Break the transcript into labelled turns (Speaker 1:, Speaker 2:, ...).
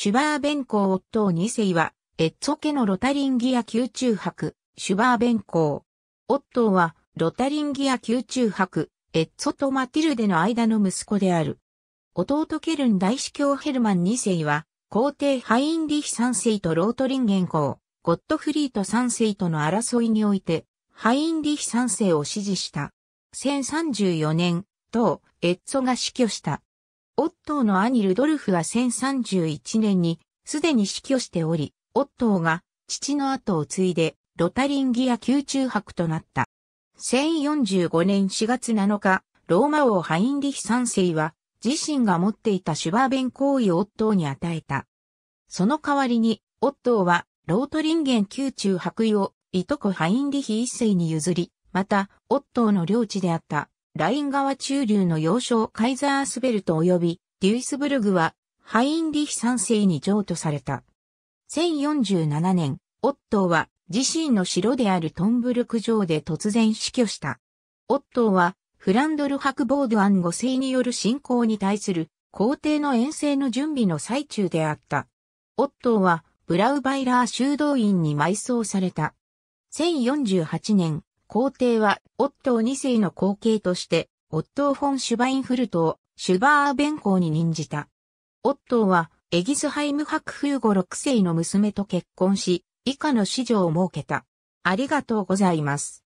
Speaker 1: シュバ
Speaker 2: ーベンコー夫二2世は、エッツォ家のロタリンギア宮中博、シュバーベンコー。夫は、ロタリンギア宮中博、エッツォとマティルデの間の息子である。弟ケルン大司教ヘルマン2世は、皇帝ハインリヒ3世とロートリンゲン公、ゴッドフリート3世との争いにおいて、ハインリヒ3世を支持した。1034年、当、エッツォが死去した。オットーの兄ルドルフは1031年にすでに死去しており、オットーが父の後を継いでロタリンギア宮中博となった。1045年4月7日、ローマ王ハインリヒ三世は自身が持っていたシュバーベン行為をオットーに与えた。その代わりに、オットーはロートリンゲン宮中博位をいとこハインリヒ一世に譲り、また、オットーの領地であったライン川中流の要衝カイザースベルト及びデュイスブルグはハインリヒ三世に譲渡された。1047年、オットーは自身の城であるトンブルク城で突然死去した。オットーはフランドルクボードアン5世による侵攻に対する皇帝の遠征の準備の最中であった。オットーはブラウバイラー修道院に埋葬された。1048年、皇帝は、オットー2世の後継として、オットー・フォン・シュバインフルトを、シュバーベン公に任じた。オットーは、エギスハイム博風後6世の娘と結婚し、以下の子女を設けた。ありがとう
Speaker 1: ございます。